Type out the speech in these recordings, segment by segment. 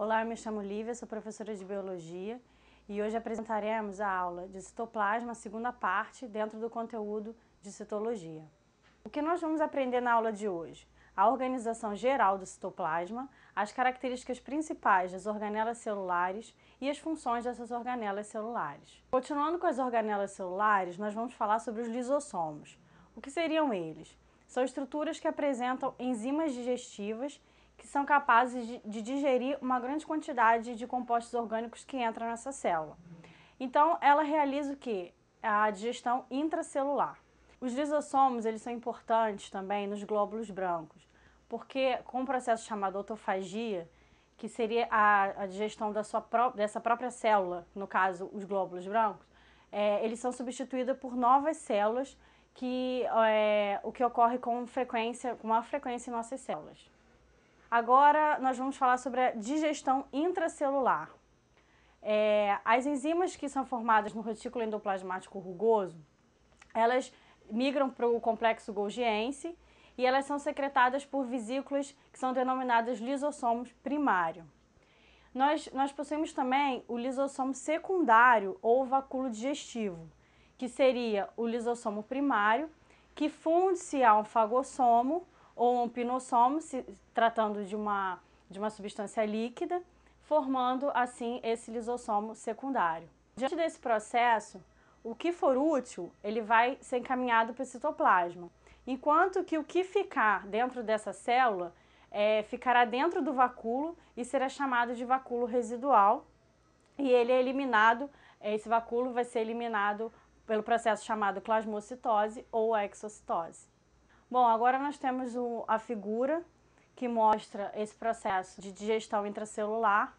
Olá, me chamo Lívia, sou professora de Biologia e hoje apresentaremos a aula de citoplasma, segunda parte, dentro do conteúdo de citologia. O que nós vamos aprender na aula de hoje? A organização geral do citoplasma, as características principais das organelas celulares e as funções dessas organelas celulares. Continuando com as organelas celulares, nós vamos falar sobre os lisossomos. O que seriam eles? São estruturas que apresentam enzimas digestivas que são capazes de, de digerir uma grande quantidade de compostos orgânicos que entram nessa célula. Então, ela realiza o que? A digestão intracelular. Os lisossomos, eles são importantes também nos glóbulos brancos, porque com um processo chamado autofagia, que seria a, a digestão da sua pró dessa própria célula, no caso, os glóbulos brancos, é, eles são substituídos por novas células, que é, o que ocorre com frequência, com maior frequência em nossas células. Agora nós vamos falar sobre a digestão intracelular. É, as enzimas que são formadas no retículo endoplasmático rugoso, elas migram para o complexo golgiense e elas são secretadas por vesículas que são denominadas lisossomos primário. Nós, nós possuímos também o lisossomo secundário ou vacúolo digestivo, que seria o lisossomo primário, que funde-se ao fagossomo, ou um pinossomo, se tratando de uma, de uma substância líquida, formando assim esse lisossomo secundário. Diante desse processo, o que for útil, ele vai ser encaminhado para o citoplasma, enquanto que o que ficar dentro dessa célula é, ficará dentro do vacúolo e será chamado de vacúolo residual, e ele é eliminado, é, esse vacúolo vai ser eliminado pelo processo chamado plasmocitose ou exocitose. Bom, agora nós temos o, a figura que mostra esse processo de digestão intracelular,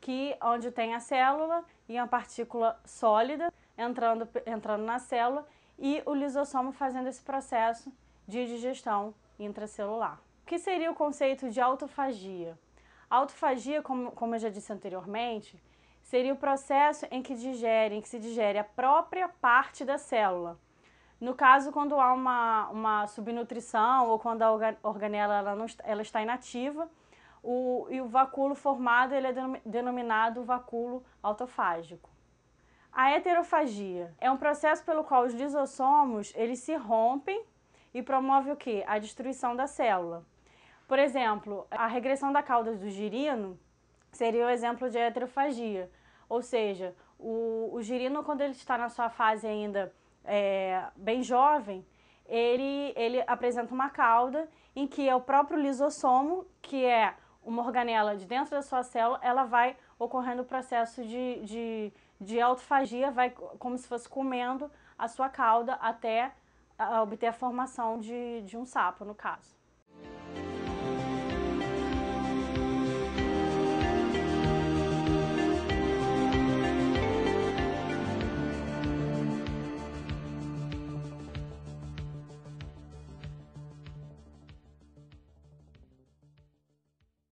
que onde tem a célula e a partícula sólida entrando, entrando na célula e o lisossomo fazendo esse processo de digestão intracelular. O que seria o conceito de autofagia? A autofagia, como, como eu já disse anteriormente, seria o processo em que digere, em que se digere a própria parte da célula no caso, quando há uma, uma subnutrição ou quando a organela ela não, ela está inativa, o, e o vacúolo formado ele é denominado vacúolo autofágico. A heterofagia é um processo pelo qual os lisossomos eles se rompem e promove o que? A destruição da célula. Por exemplo, a regressão da cauda do girino seria o um exemplo de heterofagia, ou seja, o, o girino quando ele está na sua fase ainda é, bem jovem, ele, ele apresenta uma cauda em que é o próprio lisossomo, que é uma organela de dentro da sua célula, ela vai ocorrendo o processo de, de, de autofagia, vai como se fosse comendo a sua cauda até obter a formação de, de um sapo, no caso.